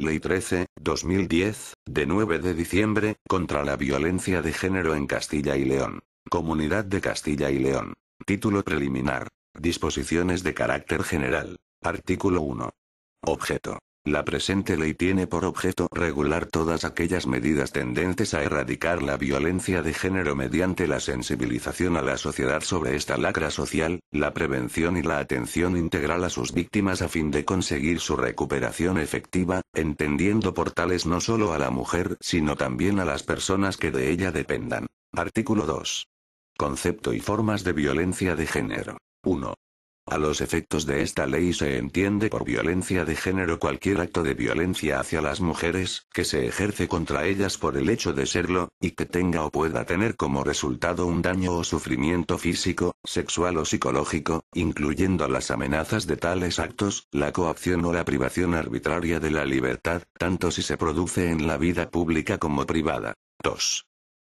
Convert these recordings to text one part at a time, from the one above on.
Ley 13, 2010, de 9 de diciembre, contra la violencia de género en Castilla y León. Comunidad de Castilla y León. Título preliminar. Disposiciones de carácter general. Artículo 1. Objeto. La presente ley tiene por objeto regular todas aquellas medidas tendentes a erradicar la violencia de género mediante la sensibilización a la sociedad sobre esta lacra social, la prevención y la atención integral a sus víctimas a fin de conseguir su recuperación efectiva, entendiendo por tales no solo a la mujer, sino también a las personas que de ella dependan. Artículo 2. Concepto y formas de violencia de género. 1. A los efectos de esta ley se entiende por violencia de género cualquier acto de violencia hacia las mujeres, que se ejerce contra ellas por el hecho de serlo, y que tenga o pueda tener como resultado un daño o sufrimiento físico, sexual o psicológico, incluyendo las amenazas de tales actos, la coacción o la privación arbitraria de la libertad, tanto si se produce en la vida pública como privada. 2.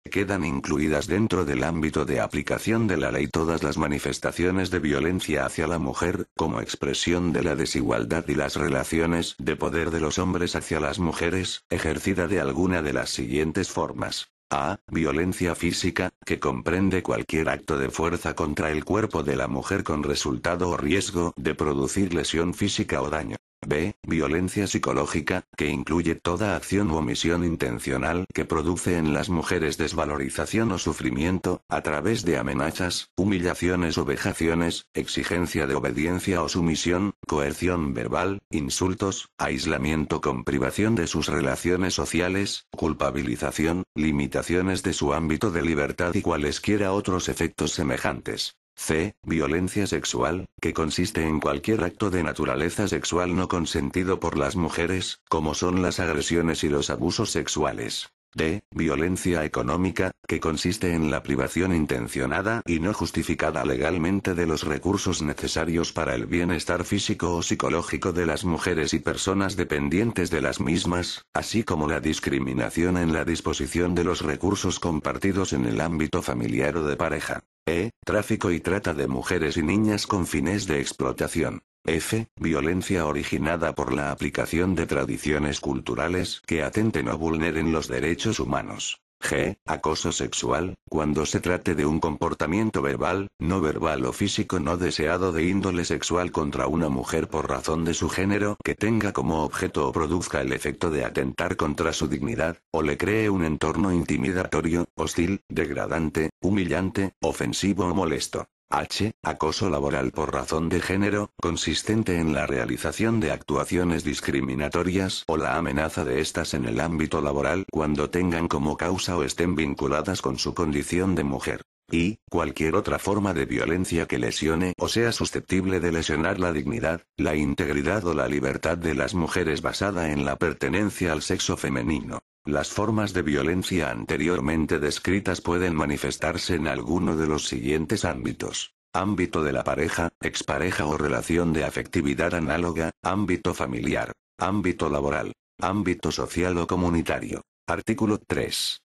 Quedan incluidas dentro del ámbito de aplicación de la ley todas las manifestaciones de violencia hacia la mujer, como expresión de la desigualdad y las relaciones de poder de los hombres hacia las mujeres, ejercida de alguna de las siguientes formas. A. Violencia física, que comprende cualquier acto de fuerza contra el cuerpo de la mujer con resultado o riesgo de producir lesión física o daño. B. Violencia psicológica, que incluye toda acción u omisión intencional que produce en las mujeres desvalorización o sufrimiento, a través de amenazas, humillaciones o vejaciones, exigencia de obediencia o sumisión, coerción verbal, insultos, aislamiento con privación de sus relaciones sociales, culpabilización, limitaciones de su ámbito de libertad y cualesquiera otros efectos semejantes. C. Violencia sexual, que consiste en cualquier acto de naturaleza sexual no consentido por las mujeres, como son las agresiones y los abusos sexuales. D. Violencia económica, que consiste en la privación intencionada y no justificada legalmente de los recursos necesarios para el bienestar físico o psicológico de las mujeres y personas dependientes de las mismas, así como la discriminación en la disposición de los recursos compartidos en el ámbito familiar o de pareja. E. Tráfico y trata de mujeres y niñas con fines de explotación. F. Violencia originada por la aplicación de tradiciones culturales que atenten o vulneren los derechos humanos. G. Acoso sexual, cuando se trate de un comportamiento verbal, no verbal o físico no deseado de índole sexual contra una mujer por razón de su género que tenga como objeto o produzca el efecto de atentar contra su dignidad, o le cree un entorno intimidatorio, hostil, degradante, humillante, ofensivo o molesto. H. Acoso laboral por razón de género, consistente en la realización de actuaciones discriminatorias o la amenaza de estas en el ámbito laboral cuando tengan como causa o estén vinculadas con su condición de mujer. Y, cualquier otra forma de violencia que lesione o sea susceptible de lesionar la dignidad, la integridad o la libertad de las mujeres basada en la pertenencia al sexo femenino. Las formas de violencia anteriormente descritas pueden manifestarse en alguno de los siguientes ámbitos. Ámbito de la pareja, expareja o relación de afectividad análoga, ámbito familiar, ámbito laboral, ámbito social o comunitario. Artículo 3.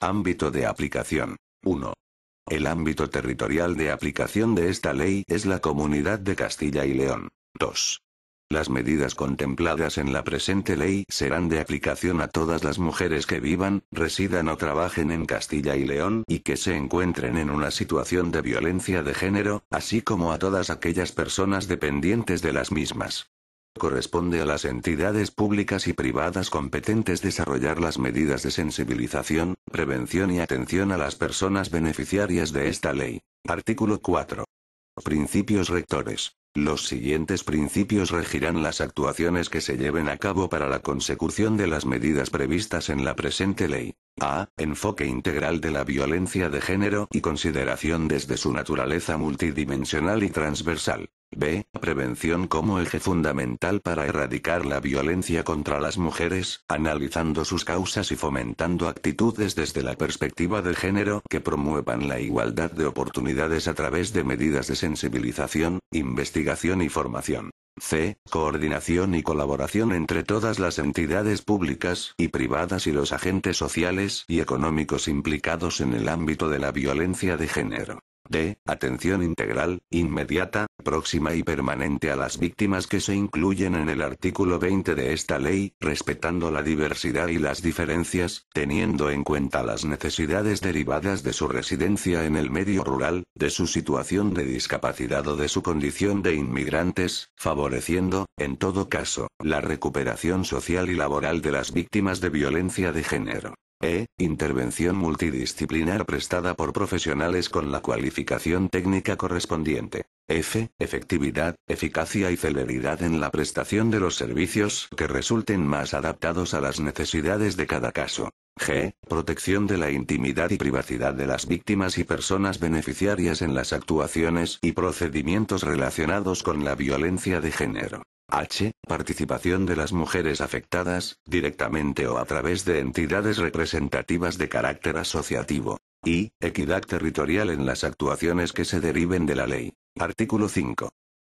Ámbito de aplicación. 1. El ámbito territorial de aplicación de esta ley es la Comunidad de Castilla y León. 2. Las medidas contempladas en la presente ley serán de aplicación a todas las mujeres que vivan, residan o trabajen en Castilla y León y que se encuentren en una situación de violencia de género, así como a todas aquellas personas dependientes de las mismas corresponde a las entidades públicas y privadas competentes desarrollar las medidas de sensibilización, prevención y atención a las personas beneficiarias de esta ley. Artículo 4. Principios rectores. Los siguientes principios regirán las actuaciones que se lleven a cabo para la consecución de las medidas previstas en la presente ley. A. Enfoque integral de la violencia de género y consideración desde su naturaleza multidimensional y transversal. B. Prevención como eje fundamental para erradicar la violencia contra las mujeres, analizando sus causas y fomentando actitudes desde la perspectiva de género que promuevan la igualdad de oportunidades a través de medidas de sensibilización, investigación y formación. C. Coordinación y colaboración entre todas las entidades públicas y privadas y los agentes sociales y económicos implicados en el ámbito de la violencia de género de atención integral, inmediata, próxima y permanente a las víctimas que se incluyen en el artículo 20 de esta ley, respetando la diversidad y las diferencias, teniendo en cuenta las necesidades derivadas de su residencia en el medio rural, de su situación de discapacidad o de su condición de inmigrantes, favoreciendo, en todo caso, la recuperación social y laboral de las víctimas de violencia de género. E. Intervención multidisciplinar prestada por profesionales con la cualificación técnica correspondiente. F. Efectividad, eficacia y celeridad en la prestación de los servicios que resulten más adaptados a las necesidades de cada caso. G. Protección de la intimidad y privacidad de las víctimas y personas beneficiarias en las actuaciones y procedimientos relacionados con la violencia de género. H. Participación de las mujeres afectadas, directamente o a través de entidades representativas de carácter asociativo. Y. Equidad territorial en las actuaciones que se deriven de la ley. Artículo 5.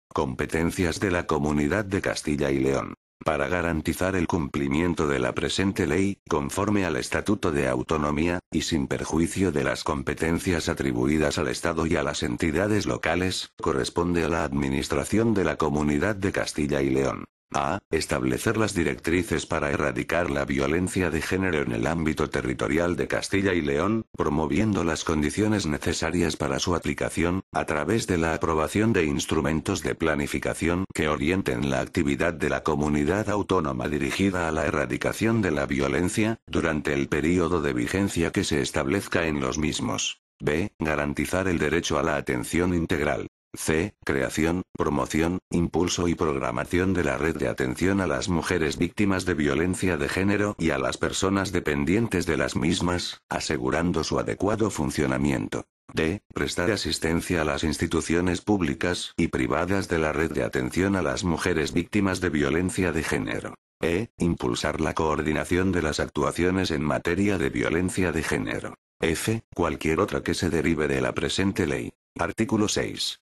Competencias de la Comunidad de Castilla y León para garantizar el cumplimiento de la presente ley, conforme al Estatuto de Autonomía, y sin perjuicio de las competencias atribuidas al Estado y a las entidades locales, corresponde a la Administración de la Comunidad de Castilla y León a. Establecer las directrices para erradicar la violencia de género en el ámbito territorial de Castilla y León, promoviendo las condiciones necesarias para su aplicación, a través de la aprobación de instrumentos de planificación que orienten la actividad de la comunidad autónoma dirigida a la erradicación de la violencia, durante el período de vigencia que se establezca en los mismos. B. Garantizar el derecho a la atención integral C. Creación, promoción, impulso y programación de la red de atención a las mujeres víctimas de violencia de género y a las personas dependientes de las mismas, asegurando su adecuado funcionamiento. D. Prestar asistencia a las instituciones públicas y privadas de la red de atención a las mujeres víctimas de violencia de género. E. Impulsar la coordinación de las actuaciones en materia de violencia de género. F. Cualquier otra que se derive de la presente ley. Artículo 6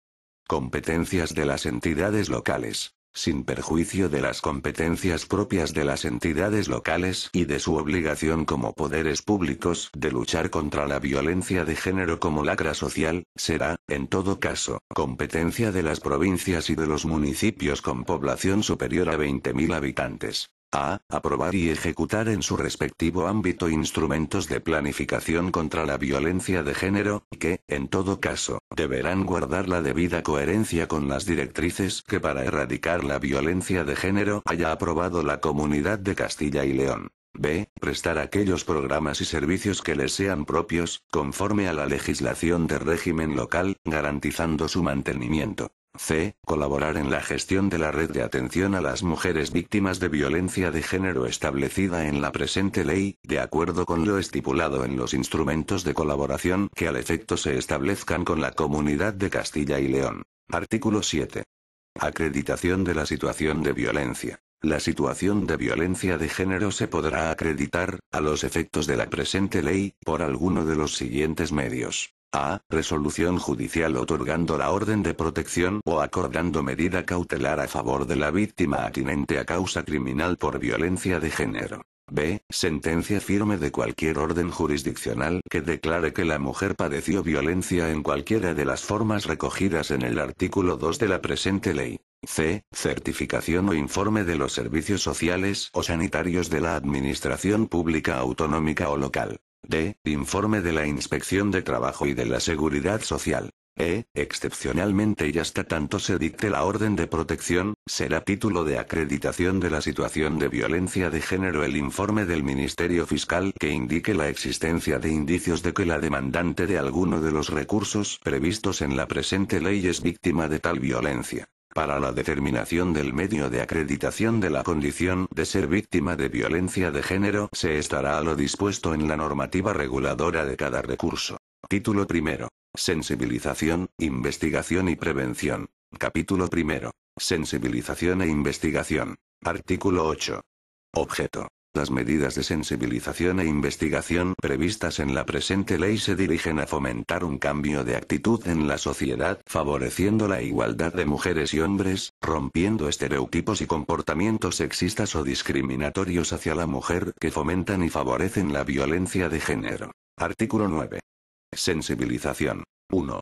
competencias de las entidades locales, sin perjuicio de las competencias propias de las entidades locales y de su obligación como poderes públicos de luchar contra la violencia de género como lacra social, será, en todo caso, competencia de las provincias y de los municipios con población superior a 20.000 habitantes a. Aprobar y ejecutar en su respectivo ámbito instrumentos de planificación contra la violencia de género, que, en todo caso, deberán guardar la debida coherencia con las directrices que para erradicar la violencia de género haya aprobado la Comunidad de Castilla y León. B. Prestar aquellos programas y servicios que les sean propios, conforme a la legislación de régimen local, garantizando su mantenimiento. C. Colaborar en la gestión de la red de atención a las mujeres víctimas de violencia de género establecida en la presente ley, de acuerdo con lo estipulado en los instrumentos de colaboración que al efecto se establezcan con la Comunidad de Castilla y León. Artículo 7. Acreditación de la situación de violencia. La situación de violencia de género se podrá acreditar, a los efectos de la presente ley, por alguno de los siguientes medios a. Resolución judicial otorgando la orden de protección o acordando medida cautelar a favor de la víctima atinente a causa criminal por violencia de género. B. Sentencia firme de cualquier orden jurisdiccional que declare que la mujer padeció violencia en cualquiera de las formas recogidas en el artículo 2 de la presente ley. C. Certificación o informe de los servicios sociales o sanitarios de la Administración Pública Autonómica o local. D. Informe de la Inspección de Trabajo y de la Seguridad Social. E. Excepcionalmente y hasta tanto se dicte la orden de protección, será título de acreditación de la situación de violencia de género el informe del Ministerio Fiscal que indique la existencia de indicios de que la demandante de alguno de los recursos previstos en la presente ley es víctima de tal violencia para la determinación del medio de acreditación de la condición de ser víctima de violencia de género se estará a lo dispuesto en la normativa reguladora de cada recurso. Título primero. Sensibilización, investigación y prevención. Capítulo primero. Sensibilización e investigación. Artículo 8. Objeto. Las medidas de sensibilización e investigación previstas en la presente ley se dirigen a fomentar un cambio de actitud en la sociedad, favoreciendo la igualdad de mujeres y hombres, rompiendo estereotipos y comportamientos sexistas o discriminatorios hacia la mujer que fomentan y favorecen la violencia de género. Artículo 9. Sensibilización. 1.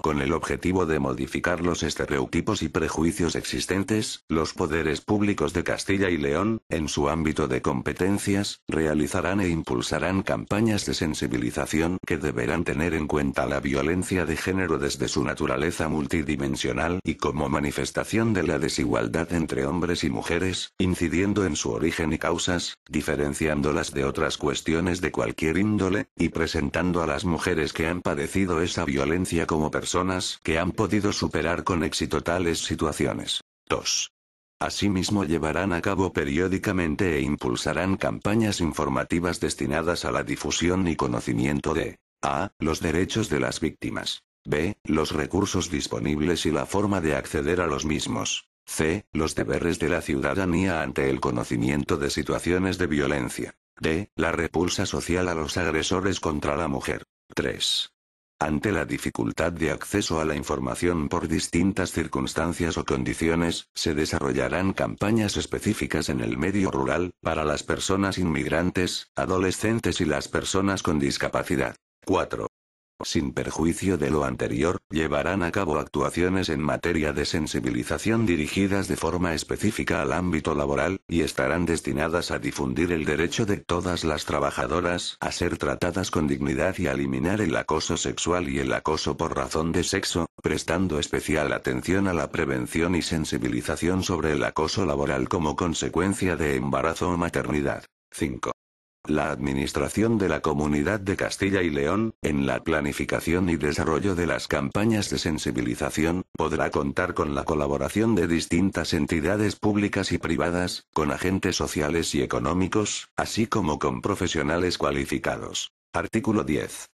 Con el objetivo de modificar los estereotipos y prejuicios existentes, los poderes públicos de Castilla y León, en su ámbito de competencias, realizarán e impulsarán campañas de sensibilización que deberán tener en cuenta la violencia de género desde su naturaleza multidimensional y como manifestación de la desigualdad entre hombres y mujeres, incidiendo en su origen y causas, diferenciándolas de otras cuestiones de cualquier índole, y presentando a las mujeres que han padecido esa violencia como personas personas que han podido superar con éxito tales situaciones. 2. Asimismo llevarán a cabo periódicamente e impulsarán campañas informativas destinadas a la difusión y conocimiento de a. los derechos de las víctimas. b. los recursos disponibles y la forma de acceder a los mismos. c. los deberes de la ciudadanía ante el conocimiento de situaciones de violencia. d. la repulsa social a los agresores contra la mujer. 3. Ante la dificultad de acceso a la información por distintas circunstancias o condiciones, se desarrollarán campañas específicas en el medio rural, para las personas inmigrantes, adolescentes y las personas con discapacidad. 4. Sin perjuicio de lo anterior, llevarán a cabo actuaciones en materia de sensibilización dirigidas de forma específica al ámbito laboral, y estarán destinadas a difundir el derecho de todas las trabajadoras a ser tratadas con dignidad y a eliminar el acoso sexual y el acoso por razón de sexo, prestando especial atención a la prevención y sensibilización sobre el acoso laboral como consecuencia de embarazo o maternidad. 5 la administración de la comunidad de Castilla y León, en la planificación y desarrollo de las campañas de sensibilización, podrá contar con la colaboración de distintas entidades públicas y privadas, con agentes sociales y económicos, así como con profesionales cualificados. Artículo 10.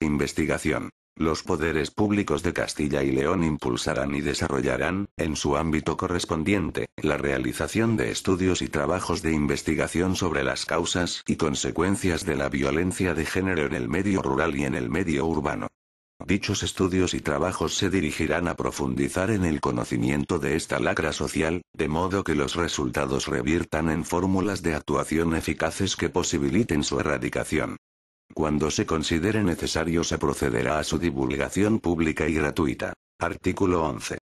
Investigación. Los poderes públicos de Castilla y León impulsarán y desarrollarán, en su ámbito correspondiente, la realización de estudios y trabajos de investigación sobre las causas y consecuencias de la violencia de género en el medio rural y en el medio urbano. Dichos estudios y trabajos se dirigirán a profundizar en el conocimiento de esta lacra social, de modo que los resultados reviertan en fórmulas de actuación eficaces que posibiliten su erradicación. Cuando se considere necesario se procederá a su divulgación pública y gratuita. Artículo 11.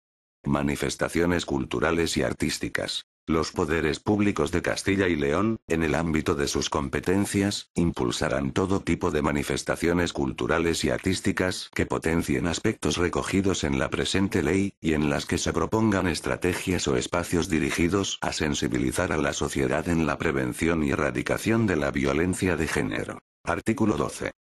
Manifestaciones culturales y artísticas. Los poderes públicos de Castilla y León, en el ámbito de sus competencias, impulsarán todo tipo de manifestaciones culturales y artísticas que potencien aspectos recogidos en la presente ley, y en las que se propongan estrategias o espacios dirigidos a sensibilizar a la sociedad en la prevención y erradicación de la violencia de género. Artículo 12.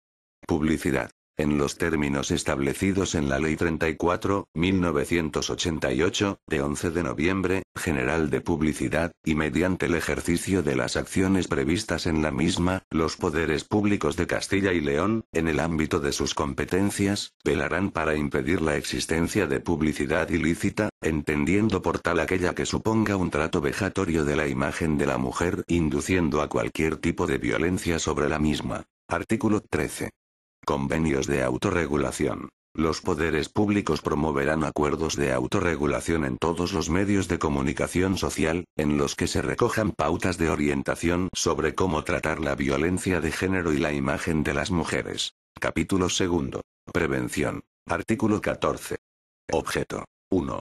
Publicidad. En los términos establecidos en la Ley 34, 1988, de 11 de noviembre, General de Publicidad, y mediante el ejercicio de las acciones previstas en la misma, los poderes públicos de Castilla y León, en el ámbito de sus competencias, velarán para impedir la existencia de publicidad ilícita, entendiendo por tal aquella que suponga un trato vejatorio de la imagen de la mujer, induciendo a cualquier tipo de violencia sobre la misma. Artículo 13. Convenios de autorregulación. Los poderes públicos promoverán acuerdos de autorregulación en todos los medios de comunicación social, en los que se recojan pautas de orientación sobre cómo tratar la violencia de género y la imagen de las mujeres. Capítulo 2. Prevención. Artículo 14. Objeto. 1.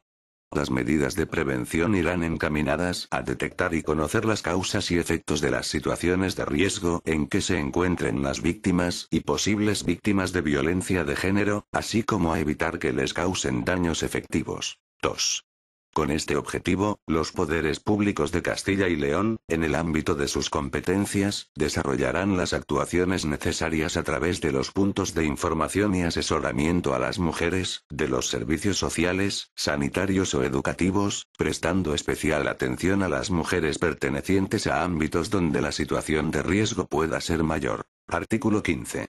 Las medidas de prevención irán encaminadas a detectar y conocer las causas y efectos de las situaciones de riesgo en que se encuentren las víctimas y posibles víctimas de violencia de género, así como a evitar que les causen daños efectivos. 2. Con este objetivo, los poderes públicos de Castilla y León, en el ámbito de sus competencias, desarrollarán las actuaciones necesarias a través de los puntos de información y asesoramiento a las mujeres, de los servicios sociales, sanitarios o educativos, prestando especial atención a las mujeres pertenecientes a ámbitos donde la situación de riesgo pueda ser mayor. Artículo 15.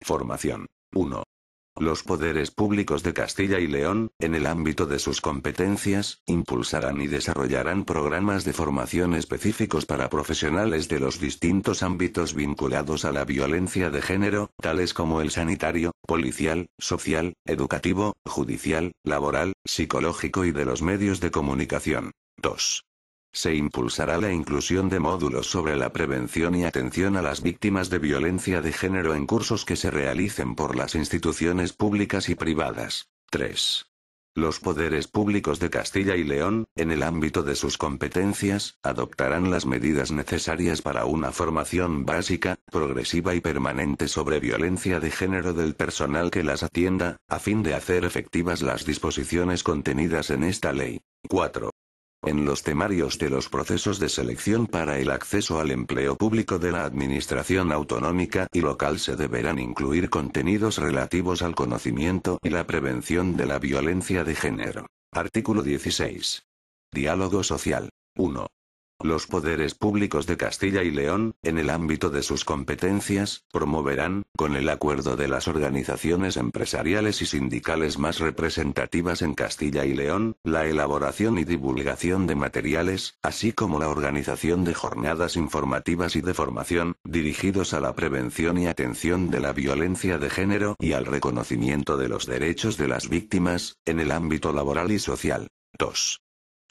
Formación. 1. Los poderes públicos de Castilla y León, en el ámbito de sus competencias, impulsarán y desarrollarán programas de formación específicos para profesionales de los distintos ámbitos vinculados a la violencia de género, tales como el sanitario, policial, social, educativo, judicial, laboral, psicológico y de los medios de comunicación. 2. Se impulsará la inclusión de módulos sobre la prevención y atención a las víctimas de violencia de género en cursos que se realicen por las instituciones públicas y privadas. 3. Los poderes públicos de Castilla y León, en el ámbito de sus competencias, adoptarán las medidas necesarias para una formación básica, progresiva y permanente sobre violencia de género del personal que las atienda, a fin de hacer efectivas las disposiciones contenidas en esta ley. 4. En los temarios de los procesos de selección para el acceso al empleo público de la Administración Autonómica y local se deberán incluir contenidos relativos al conocimiento y la prevención de la violencia de género. Artículo 16. Diálogo social. 1. Los poderes públicos de Castilla y León, en el ámbito de sus competencias, promoverán, con el acuerdo de las organizaciones empresariales y sindicales más representativas en Castilla y León, la elaboración y divulgación de materiales, así como la organización de jornadas informativas y de formación, dirigidos a la prevención y atención de la violencia de género y al reconocimiento de los derechos de las víctimas, en el ámbito laboral y social. 2.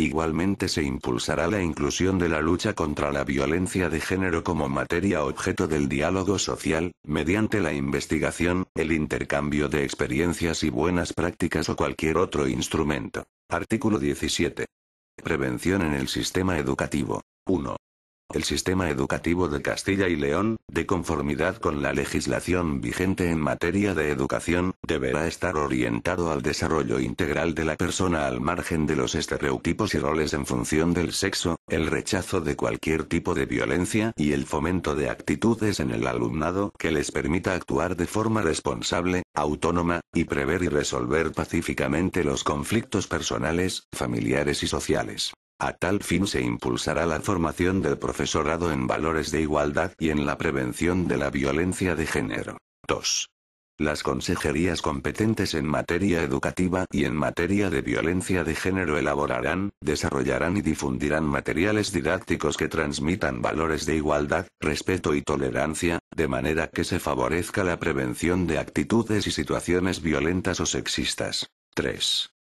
Igualmente se impulsará la inclusión de la lucha contra la violencia de género como materia objeto del diálogo social, mediante la investigación, el intercambio de experiencias y buenas prácticas o cualquier otro instrumento. Artículo 17. Prevención en el sistema educativo. 1. El sistema educativo de Castilla y León, de conformidad con la legislación vigente en materia de educación, deberá estar orientado al desarrollo integral de la persona al margen de los estereotipos y roles en función del sexo, el rechazo de cualquier tipo de violencia y el fomento de actitudes en el alumnado que les permita actuar de forma responsable, autónoma, y prever y resolver pacíficamente los conflictos personales, familiares y sociales. A tal fin se impulsará la formación del profesorado en valores de igualdad y en la prevención de la violencia de género. 2. Las consejerías competentes en materia educativa y en materia de violencia de género elaborarán, desarrollarán y difundirán materiales didácticos que transmitan valores de igualdad, respeto y tolerancia, de manera que se favorezca la prevención de actitudes y situaciones violentas o sexistas. 3.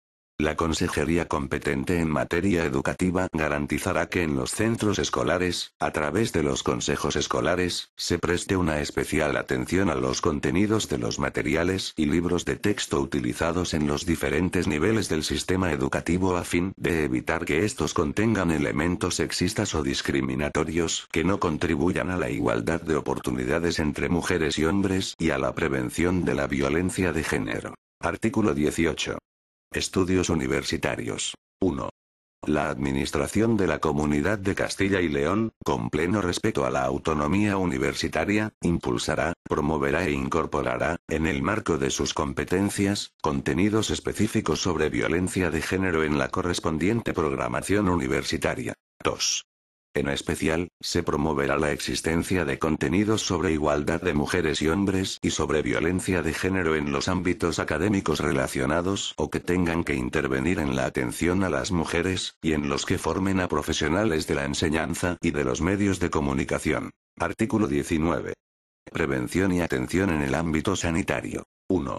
La consejería competente en materia educativa garantizará que en los centros escolares, a través de los consejos escolares, se preste una especial atención a los contenidos de los materiales y libros de texto utilizados en los diferentes niveles del sistema educativo a fin de evitar que estos contengan elementos sexistas o discriminatorios que no contribuyan a la igualdad de oportunidades entre mujeres y hombres y a la prevención de la violencia de género. Artículo 18. Estudios Universitarios. 1. La Administración de la Comunidad de Castilla y León, con pleno respeto a la autonomía universitaria, impulsará, promoverá e incorporará, en el marco de sus competencias, contenidos específicos sobre violencia de género en la correspondiente programación universitaria. 2. En especial, se promoverá la existencia de contenidos sobre igualdad de mujeres y hombres y sobre violencia de género en los ámbitos académicos relacionados o que tengan que intervenir en la atención a las mujeres, y en los que formen a profesionales de la enseñanza y de los medios de comunicación. Artículo 19. Prevención y atención en el ámbito sanitario. 1.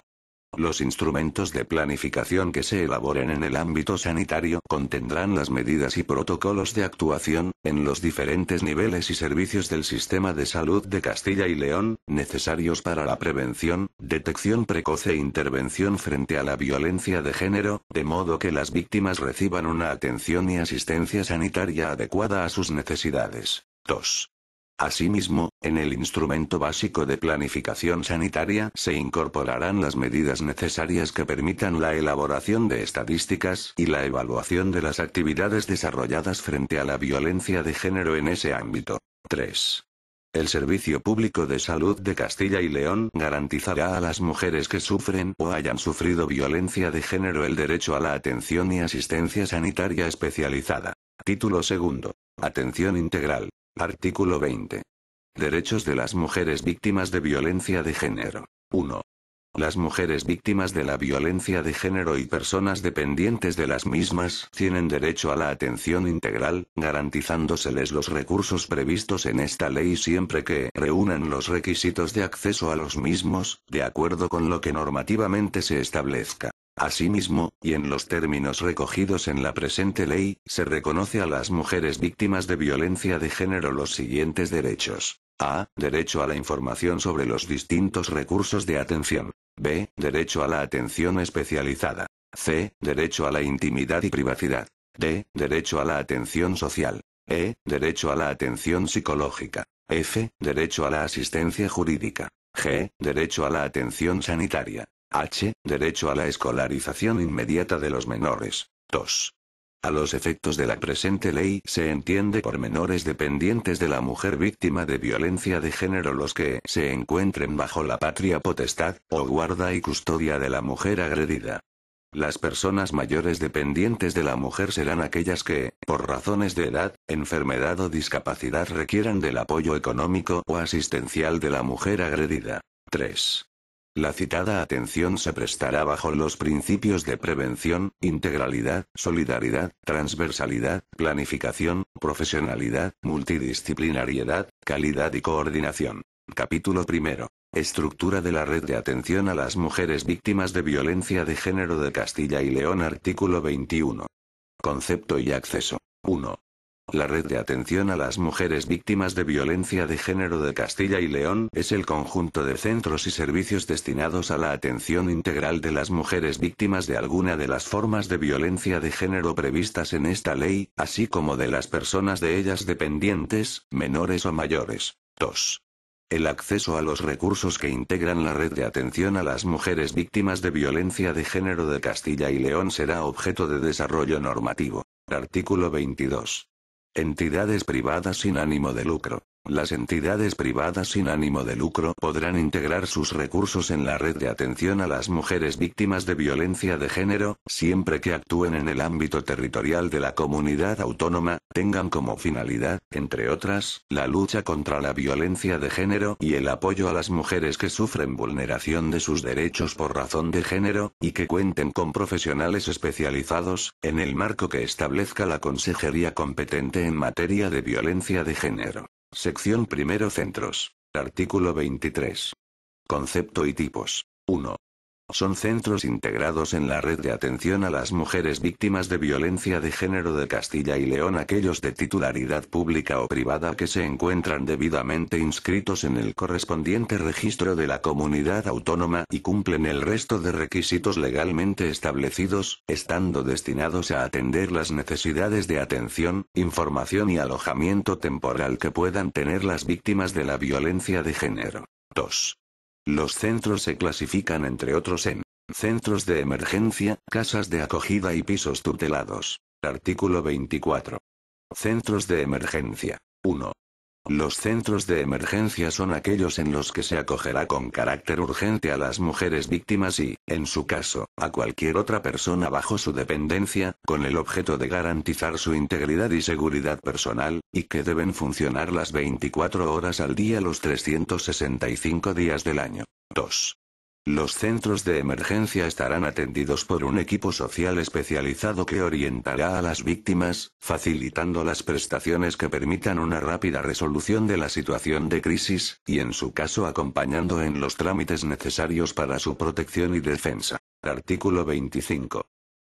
Los instrumentos de planificación que se elaboren en el ámbito sanitario contendrán las medidas y protocolos de actuación, en los diferentes niveles y servicios del sistema de salud de Castilla y León, necesarios para la prevención, detección precoz e intervención frente a la violencia de género, de modo que las víctimas reciban una atención y asistencia sanitaria adecuada a sus necesidades. 2. Asimismo, en el instrumento básico de planificación sanitaria se incorporarán las medidas necesarias que permitan la elaboración de estadísticas y la evaluación de las actividades desarrolladas frente a la violencia de género en ese ámbito. 3. El Servicio Público de Salud de Castilla y León garantizará a las mujeres que sufren o hayan sufrido violencia de género el derecho a la atención y asistencia sanitaria especializada. Título 2: Atención integral. Artículo 20. Derechos de las mujeres víctimas de violencia de género. 1. Las mujeres víctimas de la violencia de género y personas dependientes de las mismas tienen derecho a la atención integral, garantizándoseles los recursos previstos en esta ley siempre que reúnan los requisitos de acceso a los mismos, de acuerdo con lo que normativamente se establezca. Asimismo, y en los términos recogidos en la presente ley, se reconoce a las mujeres víctimas de violencia de género los siguientes derechos. A. Derecho a la información sobre los distintos recursos de atención. B. Derecho a la atención especializada. C. Derecho a la intimidad y privacidad. D. Derecho a la atención social. E. Derecho a la atención psicológica. F. Derecho a la asistencia jurídica. G. Derecho a la atención sanitaria. H. Derecho a la escolarización inmediata de los menores. 2. A los efectos de la presente ley se entiende por menores dependientes de la mujer víctima de violencia de género los que se encuentren bajo la patria potestad o guarda y custodia de la mujer agredida. Las personas mayores dependientes de la mujer serán aquellas que, por razones de edad, enfermedad o discapacidad requieran del apoyo económico o asistencial de la mujer agredida. 3. La citada atención se prestará bajo los principios de prevención, integralidad, solidaridad, transversalidad, planificación, profesionalidad, multidisciplinariedad, calidad y coordinación. Capítulo primero. Estructura de la Red de Atención a las Mujeres Víctimas de Violencia de Género de Castilla y León. Artículo 21. Concepto y acceso. 1. La Red de Atención a las Mujeres Víctimas de Violencia de Género de Castilla y León es el conjunto de centros y servicios destinados a la atención integral de las mujeres víctimas de alguna de las formas de violencia de género previstas en esta ley, así como de las personas de ellas dependientes, menores o mayores. 2. El acceso a los recursos que integran la red de atención a las mujeres víctimas de violencia de género de Castilla y León será objeto de desarrollo normativo. Artículo 22. Entidades privadas sin ánimo de lucro. Las entidades privadas sin ánimo de lucro podrán integrar sus recursos en la red de atención a las mujeres víctimas de violencia de género, siempre que actúen en el ámbito territorial de la comunidad autónoma, tengan como finalidad, entre otras, la lucha contra la violencia de género y el apoyo a las mujeres que sufren vulneración de sus derechos por razón de género, y que cuenten con profesionales especializados, en el marco que establezca la consejería competente en materia de violencia de género. Sección Primero Centros. Artículo 23. Concepto y tipos. 1. Son centros integrados en la red de atención a las mujeres víctimas de violencia de género de Castilla y León, aquellos de titularidad pública o privada que se encuentran debidamente inscritos en el correspondiente registro de la comunidad autónoma y cumplen el resto de requisitos legalmente establecidos, estando destinados a atender las necesidades de atención, información y alojamiento temporal que puedan tener las víctimas de la violencia de género. 2. Los centros se clasifican entre otros en centros de emergencia, casas de acogida y pisos tutelados. Artículo 24. Centros de emergencia. 1. Los centros de emergencia son aquellos en los que se acogerá con carácter urgente a las mujeres víctimas y, en su caso, a cualquier otra persona bajo su dependencia, con el objeto de garantizar su integridad y seguridad personal, y que deben funcionar las 24 horas al día los 365 días del año. 2. Los centros de emergencia estarán atendidos por un equipo social especializado que orientará a las víctimas, facilitando las prestaciones que permitan una rápida resolución de la situación de crisis, y en su caso acompañando en los trámites necesarios para su protección y defensa. Artículo 25.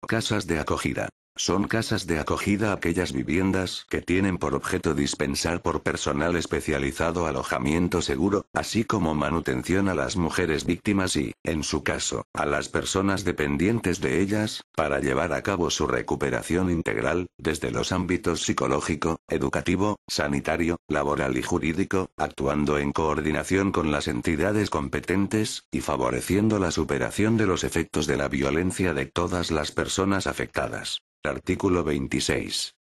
Casas de acogida. Son casas de acogida aquellas viviendas que tienen por objeto dispensar por personal especializado alojamiento seguro, así como manutención a las mujeres víctimas y, en su caso, a las personas dependientes de ellas, para llevar a cabo su recuperación integral, desde los ámbitos psicológico, educativo, sanitario, laboral y jurídico, actuando en coordinación con las entidades competentes, y favoreciendo la superación de los efectos de la violencia de todas las personas afectadas. Artículo 26.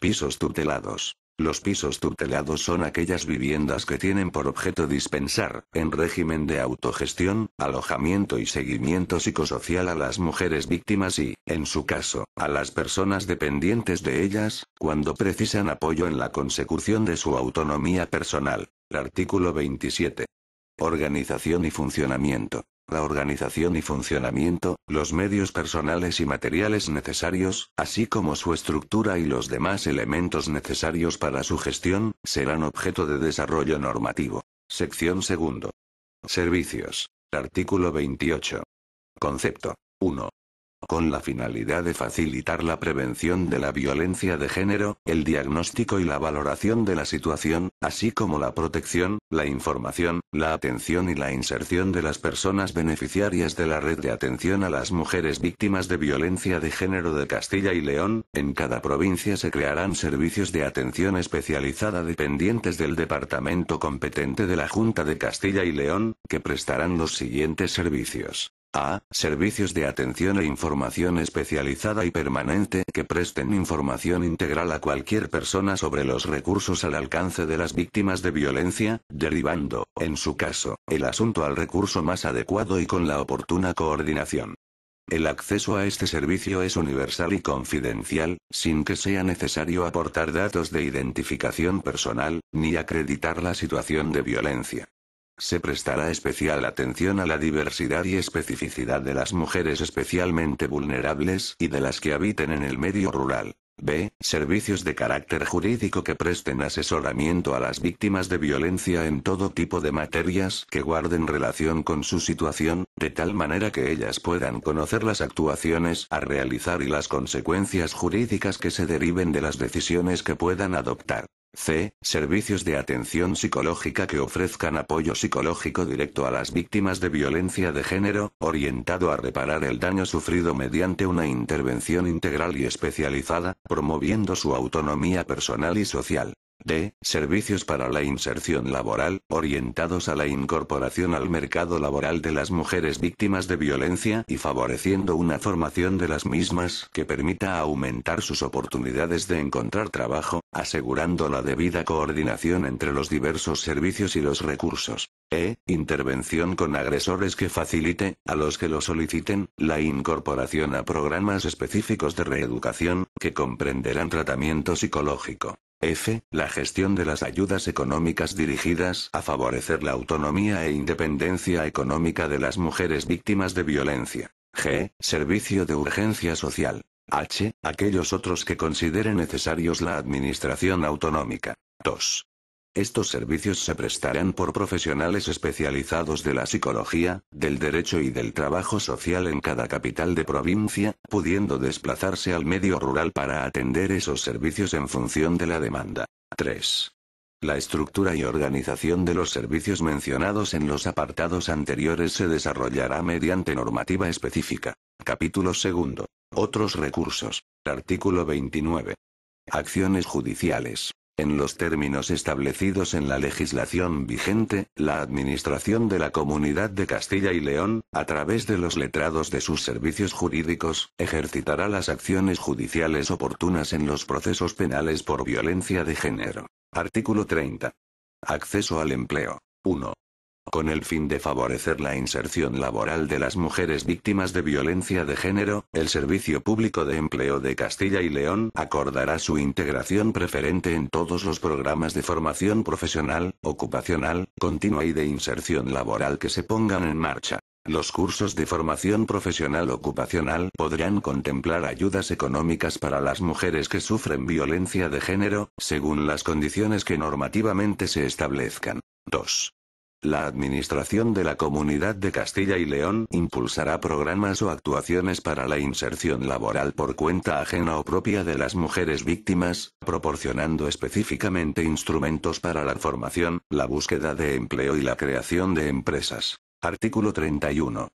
Pisos tutelados. Los pisos tutelados son aquellas viviendas que tienen por objeto dispensar, en régimen de autogestión, alojamiento y seguimiento psicosocial a las mujeres víctimas y, en su caso, a las personas dependientes de ellas, cuando precisan apoyo en la consecución de su autonomía personal. Artículo 27. Organización y funcionamiento la organización y funcionamiento, los medios personales y materiales necesarios, así como su estructura y los demás elementos necesarios para su gestión, serán objeto de desarrollo normativo. Sección 2. Servicios. Artículo 28. Concepto. 1 con la finalidad de facilitar la prevención de la violencia de género, el diagnóstico y la valoración de la situación, así como la protección, la información, la atención y la inserción de las personas beneficiarias de la red de atención a las mujeres víctimas de violencia de género de Castilla y León. En cada provincia se crearán servicios de atención especializada dependientes del departamento competente de la Junta de Castilla y León, que prestarán los siguientes servicios. A. Servicios de atención e información especializada y permanente que presten información integral a cualquier persona sobre los recursos al alcance de las víctimas de violencia, derivando, en su caso, el asunto al recurso más adecuado y con la oportuna coordinación. El acceso a este servicio es universal y confidencial, sin que sea necesario aportar datos de identificación personal, ni acreditar la situación de violencia. Se prestará especial atención a la diversidad y especificidad de las mujeres especialmente vulnerables y de las que habiten en el medio rural. B. Servicios de carácter jurídico que presten asesoramiento a las víctimas de violencia en todo tipo de materias que guarden relación con su situación, de tal manera que ellas puedan conocer las actuaciones a realizar y las consecuencias jurídicas que se deriven de las decisiones que puedan adoptar. C. Servicios de atención psicológica que ofrezcan apoyo psicológico directo a las víctimas de violencia de género, orientado a reparar el daño sufrido mediante una intervención integral y especializada, promoviendo su autonomía personal y social d. servicios para la inserción laboral, orientados a la incorporación al mercado laboral de las mujeres víctimas de violencia y favoreciendo una formación de las mismas que permita aumentar sus oportunidades de encontrar trabajo, asegurando la debida coordinación entre los diversos servicios y los recursos. E. Intervención con agresores que facilite, a los que lo soliciten, la incorporación a programas específicos de reeducación, que comprenderán tratamiento psicológico F. La gestión de las ayudas económicas dirigidas a favorecer la autonomía e independencia económica de las mujeres víctimas de violencia. G. Servicio de urgencia social. H. Aquellos otros que considere necesarios la administración autonómica. 2. Estos servicios se prestarán por profesionales especializados de la psicología, del derecho y del trabajo social en cada capital de provincia, pudiendo desplazarse al medio rural para atender esos servicios en función de la demanda. 3. La estructura y organización de los servicios mencionados en los apartados anteriores se desarrollará mediante normativa específica. Capítulo 2. Otros recursos. Artículo 29. Acciones judiciales. En los términos establecidos en la legislación vigente, la Administración de la Comunidad de Castilla y León, a través de los letrados de sus servicios jurídicos, ejercitará las acciones judiciales oportunas en los procesos penales por violencia de género. Artículo 30. Acceso al empleo. 1 con el fin de favorecer la inserción laboral de las mujeres víctimas de violencia de género, el Servicio Público de Empleo de Castilla y León acordará su integración preferente en todos los programas de formación profesional, ocupacional, continua y de inserción laboral que se pongan en marcha. Los cursos de formación profesional ocupacional podrán contemplar ayudas económicas para las mujeres que sufren violencia de género, según las condiciones que normativamente se establezcan. 2. La Administración de la Comunidad de Castilla y León impulsará programas o actuaciones para la inserción laboral por cuenta ajena o propia de las mujeres víctimas, proporcionando específicamente instrumentos para la formación, la búsqueda de empleo y la creación de empresas. Artículo 31.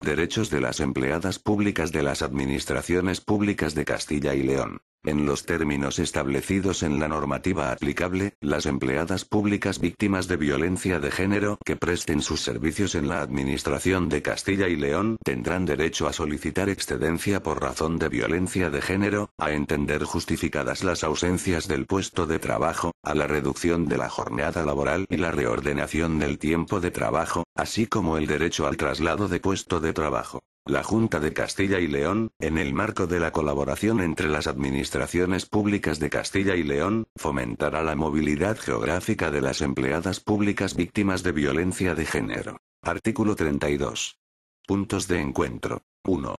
Derechos de las empleadas públicas de las administraciones públicas de Castilla y León. En los términos establecidos en la normativa aplicable, las empleadas públicas víctimas de violencia de género que presten sus servicios en la Administración de Castilla y León tendrán derecho a solicitar excedencia por razón de violencia de género, a entender justificadas las ausencias del puesto de trabajo, a la reducción de la jornada laboral y la reordenación del tiempo de trabajo, así como el derecho al traslado de puesto de trabajo. La Junta de Castilla y León, en el marco de la colaboración entre las administraciones públicas de Castilla y León, fomentará la movilidad geográfica de las empleadas públicas víctimas de violencia de género. Artículo 32. Puntos de encuentro. 1.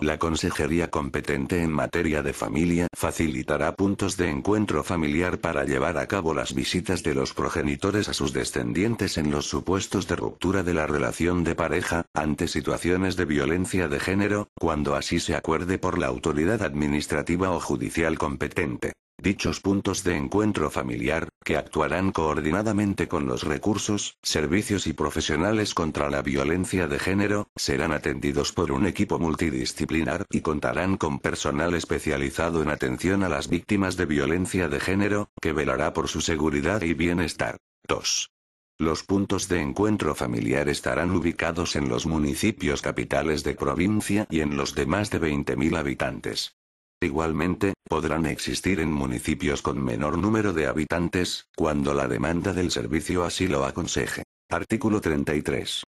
La consejería competente en materia de familia facilitará puntos de encuentro familiar para llevar a cabo las visitas de los progenitores a sus descendientes en los supuestos de ruptura de la relación de pareja, ante situaciones de violencia de género, cuando así se acuerde por la autoridad administrativa o judicial competente. Dichos puntos de encuentro familiar, que actuarán coordinadamente con los recursos, servicios y profesionales contra la violencia de género, serán atendidos por un equipo multidisciplinar y contarán con personal especializado en atención a las víctimas de violencia de género, que velará por su seguridad y bienestar. 2. Los puntos de encuentro familiar estarán ubicados en los municipios capitales de provincia y en los de más de 20.000 habitantes. Igualmente, podrán existir en municipios con menor número de habitantes, cuando la demanda del servicio así lo aconseje. Artículo 33.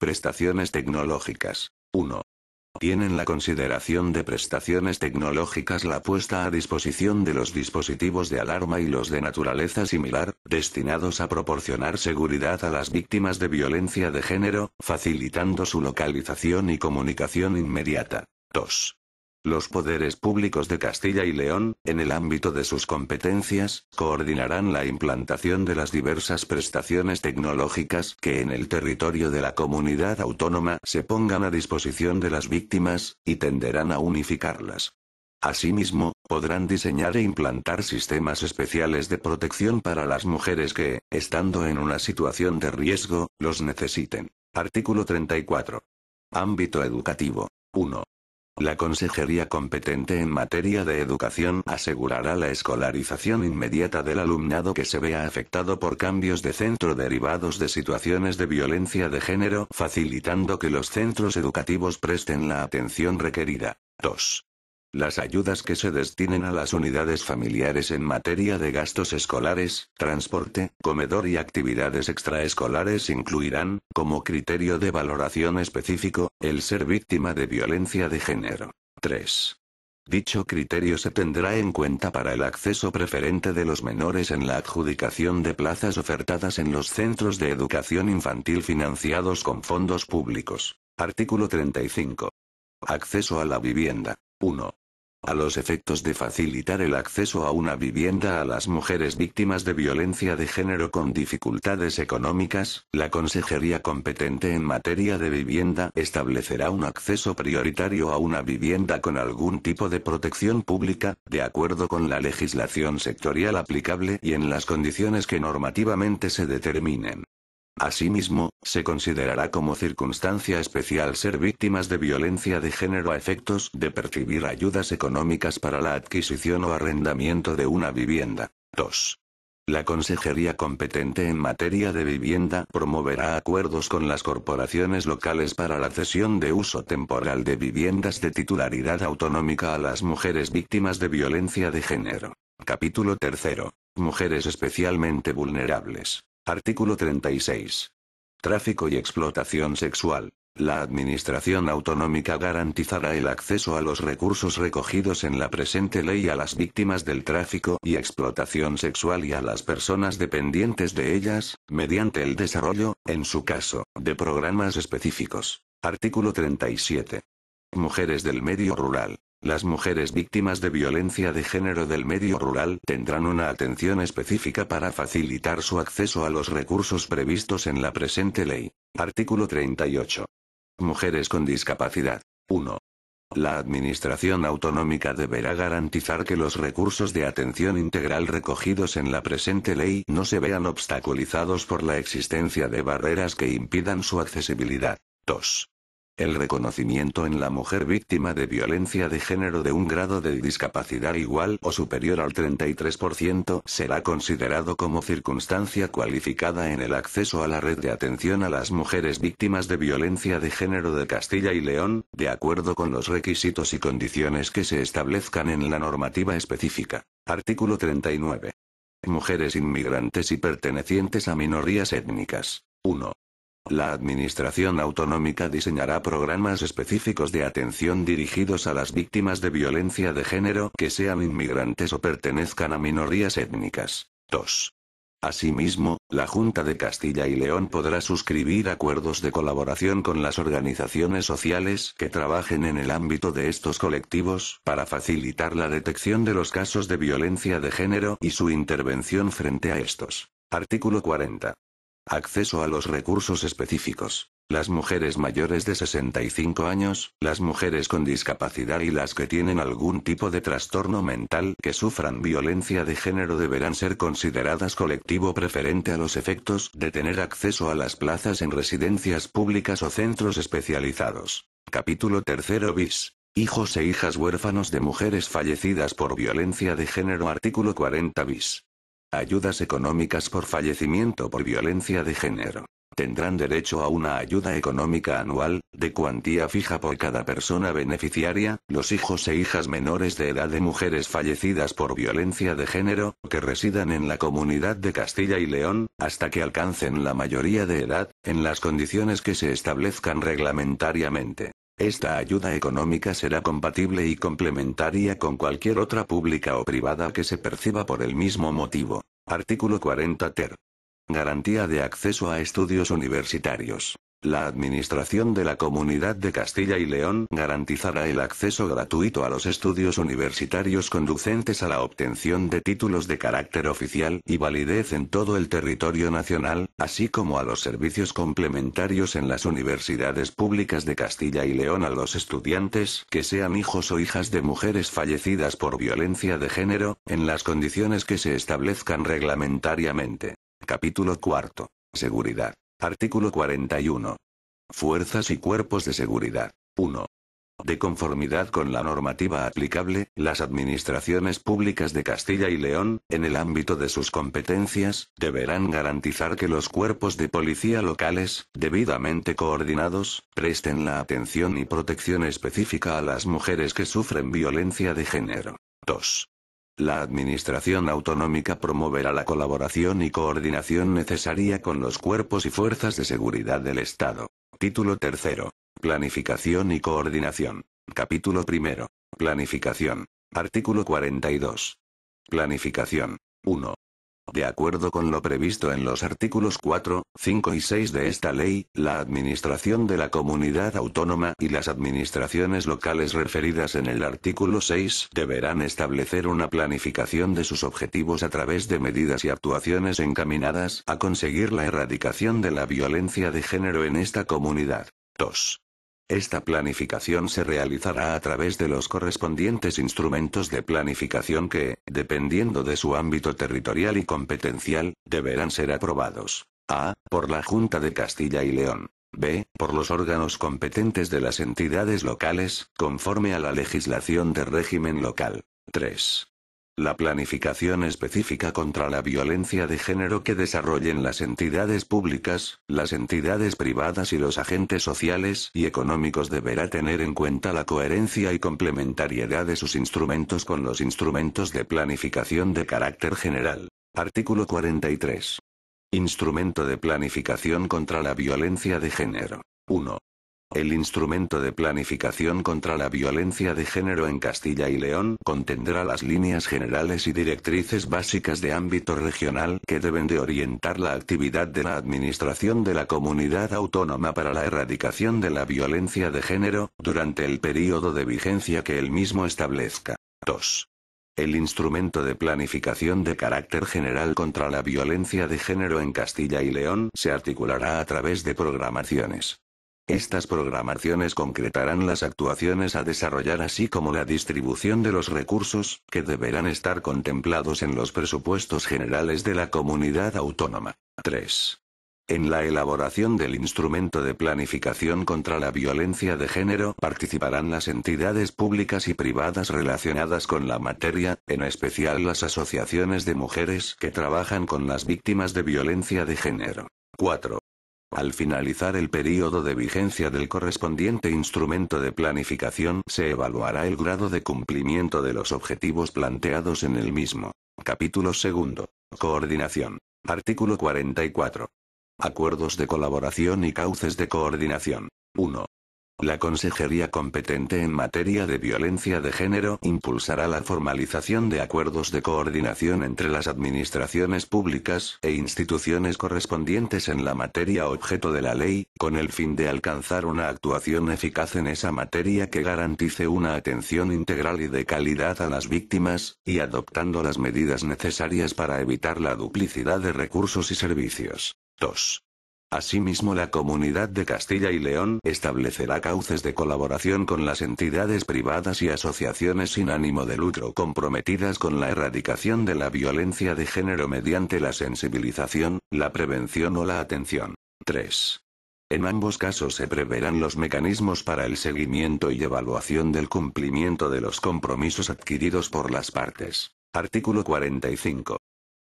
Prestaciones tecnológicas. 1. Tienen la consideración de prestaciones tecnológicas la puesta a disposición de los dispositivos de alarma y los de naturaleza similar, destinados a proporcionar seguridad a las víctimas de violencia de género, facilitando su localización y comunicación inmediata. 2 los poderes públicos de Castilla y León, en el ámbito de sus competencias, coordinarán la implantación de las diversas prestaciones tecnológicas que en el territorio de la comunidad autónoma se pongan a disposición de las víctimas, y tenderán a unificarlas. Asimismo, podrán diseñar e implantar sistemas especiales de protección para las mujeres que, estando en una situación de riesgo, los necesiten. Artículo 34. Ámbito educativo. 1. La consejería competente en materia de educación asegurará la escolarización inmediata del alumnado que se vea afectado por cambios de centro derivados de situaciones de violencia de género, facilitando que los centros educativos presten la atención requerida. 2. Las ayudas que se destinen a las unidades familiares en materia de gastos escolares, transporte, comedor y actividades extraescolares incluirán, como criterio de valoración específico, el ser víctima de violencia de género. 3. Dicho criterio se tendrá en cuenta para el acceso preferente de los menores en la adjudicación de plazas ofertadas en los centros de educación infantil financiados con fondos públicos. Artículo 35. Acceso a la vivienda. 1 a los efectos de facilitar el acceso a una vivienda a las mujeres víctimas de violencia de género con dificultades económicas, la consejería competente en materia de vivienda establecerá un acceso prioritario a una vivienda con algún tipo de protección pública, de acuerdo con la legislación sectorial aplicable y en las condiciones que normativamente se determinen. Asimismo, se considerará como circunstancia especial ser víctimas de violencia de género a efectos de percibir ayudas económicas para la adquisición o arrendamiento de una vivienda. 2. La consejería competente en materia de vivienda promoverá acuerdos con las corporaciones locales para la cesión de uso temporal de viviendas de titularidad autonómica a las mujeres víctimas de violencia de género. Capítulo 3. Mujeres especialmente vulnerables. Artículo 36. Tráfico y explotación sexual. La Administración Autonómica garantizará el acceso a los recursos recogidos en la presente ley a las víctimas del tráfico y explotación sexual y a las personas dependientes de ellas, mediante el desarrollo, en su caso, de programas específicos. Artículo 37. Mujeres del medio rural. Las mujeres víctimas de violencia de género del medio rural tendrán una atención específica para facilitar su acceso a los recursos previstos en la presente ley. Artículo 38. Mujeres con discapacidad. 1. La Administración Autonómica deberá garantizar que los recursos de atención integral recogidos en la presente ley no se vean obstaculizados por la existencia de barreras que impidan su accesibilidad. 2. El reconocimiento en la mujer víctima de violencia de género de un grado de discapacidad igual o superior al 33% será considerado como circunstancia cualificada en el acceso a la red de atención a las mujeres víctimas de violencia de género de Castilla y León, de acuerdo con los requisitos y condiciones que se establezcan en la normativa específica. Artículo 39. Mujeres inmigrantes y pertenecientes a minorías étnicas. 1. La Administración Autonómica diseñará programas específicos de atención dirigidos a las víctimas de violencia de género que sean inmigrantes o pertenezcan a minorías étnicas. 2. Asimismo, la Junta de Castilla y León podrá suscribir acuerdos de colaboración con las organizaciones sociales que trabajen en el ámbito de estos colectivos para facilitar la detección de los casos de violencia de género y su intervención frente a estos. Artículo 40. Acceso a los recursos específicos. Las mujeres mayores de 65 años, las mujeres con discapacidad y las que tienen algún tipo de trastorno mental que sufran violencia de género deberán ser consideradas colectivo preferente a los efectos de tener acceso a las plazas en residencias públicas o centros especializados. Capítulo 3 bis. Hijos e hijas huérfanos de mujeres fallecidas por violencia de género. Artículo 40 bis. Ayudas económicas por fallecimiento por violencia de género. Tendrán derecho a una ayuda económica anual, de cuantía fija por cada persona beneficiaria, los hijos e hijas menores de edad de mujeres fallecidas por violencia de género, que residan en la comunidad de Castilla y León, hasta que alcancen la mayoría de edad, en las condiciones que se establezcan reglamentariamente. Esta ayuda económica será compatible y complementaria con cualquier otra pública o privada que se perciba por el mismo motivo. Artículo 40 ter. Garantía de acceso a estudios universitarios. La administración de la Comunidad de Castilla y León garantizará el acceso gratuito a los estudios universitarios conducentes a la obtención de títulos de carácter oficial y validez en todo el territorio nacional, así como a los servicios complementarios en las universidades públicas de Castilla y León a los estudiantes que sean hijos o hijas de mujeres fallecidas por violencia de género, en las condiciones que se establezcan reglamentariamente. Capítulo cuarto. Seguridad. Artículo 41. Fuerzas y cuerpos de seguridad. 1. De conformidad con la normativa aplicable, las administraciones públicas de Castilla y León, en el ámbito de sus competencias, deberán garantizar que los cuerpos de policía locales, debidamente coordinados, presten la atención y protección específica a las mujeres que sufren violencia de género. 2. La administración autonómica promoverá la colaboración y coordinación necesaria con los cuerpos y fuerzas de seguridad del Estado. Título tercero. Planificación y coordinación. Capítulo primero. Planificación. Artículo 42. Planificación. 1. De acuerdo con lo previsto en los artículos 4, 5 y 6 de esta ley, la Administración de la Comunidad Autónoma y las administraciones locales referidas en el artículo 6 deberán establecer una planificación de sus objetivos a través de medidas y actuaciones encaminadas a conseguir la erradicación de la violencia de género en esta comunidad. 2. Esta planificación se realizará a través de los correspondientes instrumentos de planificación que, dependiendo de su ámbito territorial y competencial, deberán ser aprobados. A. Por la Junta de Castilla y León. B. Por los órganos competentes de las entidades locales, conforme a la legislación de régimen local. 3. La planificación específica contra la violencia de género que desarrollen las entidades públicas, las entidades privadas y los agentes sociales y económicos deberá tener en cuenta la coherencia y complementariedad de sus instrumentos con los instrumentos de planificación de carácter general. Artículo 43. Instrumento de planificación contra la violencia de género. 1. El instrumento de planificación contra la violencia de género en Castilla y León contendrá las líneas generales y directrices básicas de ámbito regional que deben de orientar la actividad de la Administración de la Comunidad Autónoma para la erradicación de la violencia de género, durante el período de vigencia que el mismo establezca. 2. El instrumento de planificación de carácter general contra la violencia de género en Castilla y León se articulará a través de programaciones estas programaciones concretarán las actuaciones a desarrollar así como la distribución de los recursos, que deberán estar contemplados en los presupuestos generales de la comunidad autónoma. 3. En la elaboración del instrumento de planificación contra la violencia de género participarán las entidades públicas y privadas relacionadas con la materia, en especial las asociaciones de mujeres que trabajan con las víctimas de violencia de género. 4. Al finalizar el período de vigencia del correspondiente instrumento de planificación se evaluará el grado de cumplimiento de los objetivos planteados en el mismo. Capítulo 2: Coordinación. Artículo 44. Acuerdos de colaboración y cauces de coordinación. 1. La consejería competente en materia de violencia de género impulsará la formalización de acuerdos de coordinación entre las administraciones públicas e instituciones correspondientes en la materia objeto de la ley, con el fin de alcanzar una actuación eficaz en esa materia que garantice una atención integral y de calidad a las víctimas, y adoptando las medidas necesarias para evitar la duplicidad de recursos y servicios. 2. Asimismo, la Comunidad de Castilla y León establecerá cauces de colaboración con las entidades privadas y asociaciones sin ánimo de lucro comprometidas con la erradicación de la violencia de género mediante la sensibilización, la prevención o la atención. 3. En ambos casos se preverán los mecanismos para el seguimiento y evaluación del cumplimiento de los compromisos adquiridos por las partes. Artículo 45.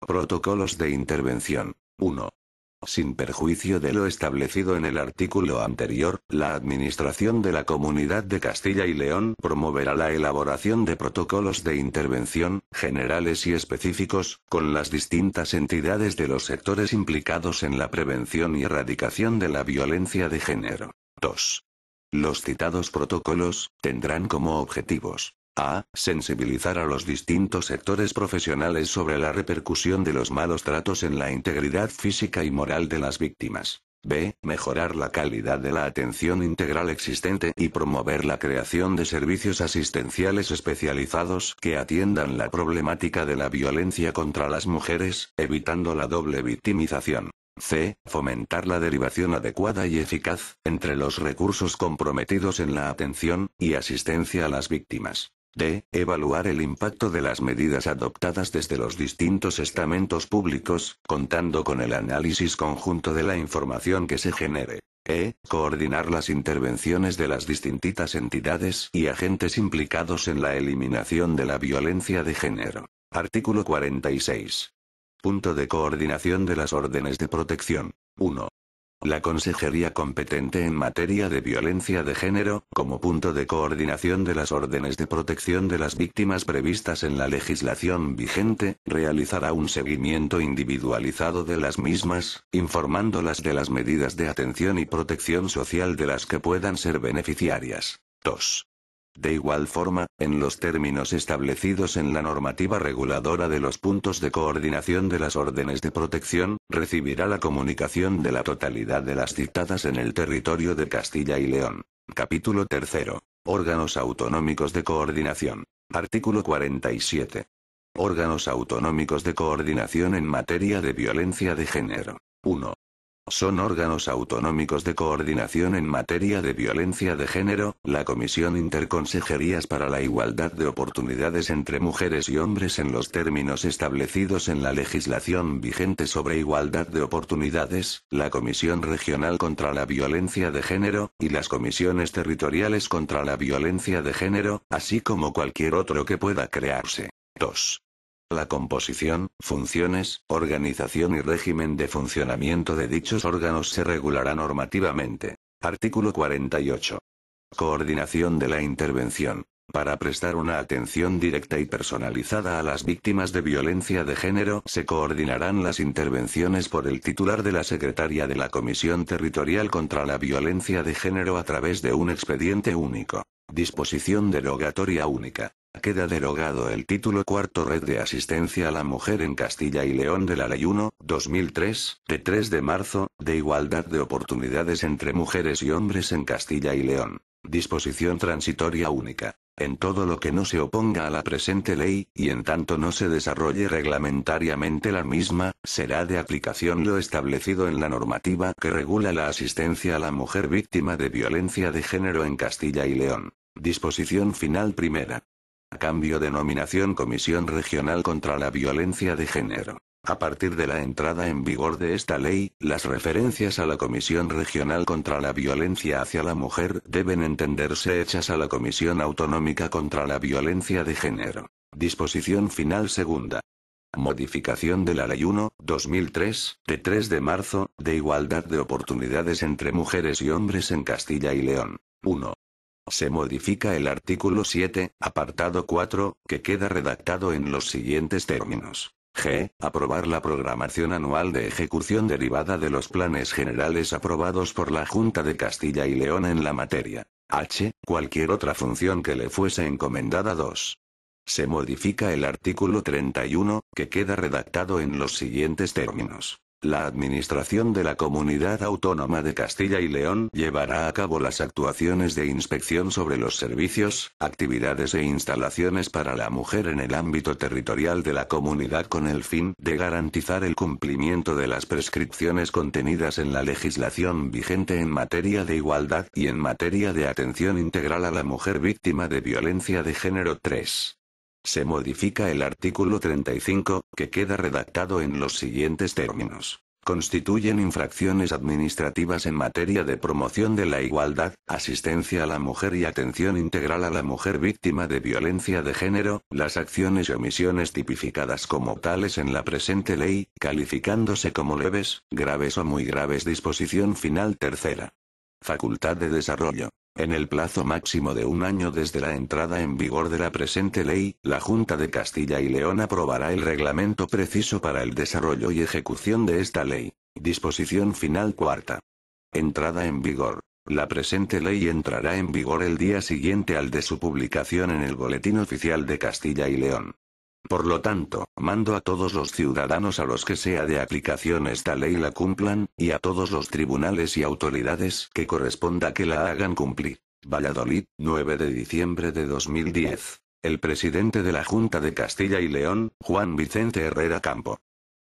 Protocolos de intervención. 1. Sin perjuicio de lo establecido en el artículo anterior, la Administración de la Comunidad de Castilla y León promoverá la elaboración de protocolos de intervención, generales y específicos, con las distintas entidades de los sectores implicados en la prevención y erradicación de la violencia de género. 2. Los citados protocolos tendrán como objetivos a. Sensibilizar a los distintos sectores profesionales sobre la repercusión de los malos tratos en la integridad física y moral de las víctimas. B. Mejorar la calidad de la atención integral existente y promover la creación de servicios asistenciales especializados que atiendan la problemática de la violencia contra las mujeres, evitando la doble victimización. C. Fomentar la derivación adecuada y eficaz entre los recursos comprometidos en la atención y asistencia a las víctimas. D. Evaluar el impacto de las medidas adoptadas desde los distintos estamentos públicos, contando con el análisis conjunto de la información que se genere. E. Coordinar las intervenciones de las distintas entidades y agentes implicados en la eliminación de la violencia de género. Artículo 46. Punto de coordinación de las órdenes de protección. 1. La Consejería competente en materia de violencia de género, como punto de coordinación de las órdenes de protección de las víctimas previstas en la legislación vigente, realizará un seguimiento individualizado de las mismas, informándolas de las medidas de atención y protección social de las que puedan ser beneficiarias. 2. De igual forma, en los términos establecidos en la normativa reguladora de los puntos de coordinación de las órdenes de protección, recibirá la comunicación de la totalidad de las citadas en el territorio de Castilla y León. Capítulo 3. Órganos autonómicos de coordinación. Artículo 47. Órganos autonómicos de coordinación en materia de violencia de género. 1. Son órganos autonómicos de coordinación en materia de violencia de género, la Comisión Interconsejerías para la Igualdad de Oportunidades entre Mujeres y Hombres en los términos establecidos en la legislación vigente sobre igualdad de oportunidades, la Comisión Regional contra la Violencia de Género, y las comisiones territoriales contra la violencia de género, así como cualquier otro que pueda crearse. 2. La composición, funciones, organización y régimen de funcionamiento de dichos órganos se regulará normativamente. Artículo 48. Coordinación de la intervención. Para prestar una atención directa y personalizada a las víctimas de violencia de género, se coordinarán las intervenciones por el titular de la Secretaría de la Comisión Territorial contra la Violencia de Género a través de un expediente único. Disposición derogatoria única. Queda derogado el título cuarto Red de Asistencia a la Mujer en Castilla y León de la Ley 1, 2003, de 3 de marzo, de Igualdad de Oportunidades entre Mujeres y Hombres en Castilla y León. Disposición transitoria única. En todo lo que no se oponga a la presente ley, y en tanto no se desarrolle reglamentariamente la misma, será de aplicación lo establecido en la normativa que regula la asistencia a la mujer víctima de violencia de género en Castilla y León. Disposición final primera. A cambio nominación Comisión Regional contra la Violencia de Género. A partir de la entrada en vigor de esta ley, las referencias a la Comisión Regional contra la Violencia hacia la Mujer deben entenderse hechas a la Comisión Autonómica contra la Violencia de Género. Disposición final segunda. Modificación de la Ley 1, 2003, de 3 de marzo, de igualdad de oportunidades entre mujeres y hombres en Castilla y León. 1. Se modifica el artículo 7, apartado 4, que queda redactado en los siguientes términos. G. Aprobar la programación anual de ejecución derivada de los planes generales aprobados por la Junta de Castilla y León en la materia. H. Cualquier otra función que le fuese encomendada 2. Se modifica el artículo 31, que queda redactado en los siguientes términos. La Administración de la Comunidad Autónoma de Castilla y León llevará a cabo las actuaciones de inspección sobre los servicios, actividades e instalaciones para la mujer en el ámbito territorial de la comunidad con el fin de garantizar el cumplimiento de las prescripciones contenidas en la legislación vigente en materia de igualdad y en materia de atención integral a la mujer víctima de violencia de género 3. Se modifica el artículo 35, que queda redactado en los siguientes términos. Constituyen infracciones administrativas en materia de promoción de la igualdad, asistencia a la mujer y atención integral a la mujer víctima de violencia de género, las acciones y omisiones tipificadas como tales en la presente ley, calificándose como leves, graves o muy graves. Disposición final tercera. Facultad de Desarrollo. En el plazo máximo de un año desde la entrada en vigor de la presente ley, la Junta de Castilla y León aprobará el reglamento preciso para el desarrollo y ejecución de esta ley. Disposición final cuarta. Entrada en vigor. La presente ley entrará en vigor el día siguiente al de su publicación en el Boletín Oficial de Castilla y León. Por lo tanto, mando a todos los ciudadanos a los que sea de aplicación esta ley la cumplan, y a todos los tribunales y autoridades que corresponda que la hagan cumplir. Valladolid, 9 de diciembre de 2010. El presidente de la Junta de Castilla y León, Juan Vicente Herrera Campo.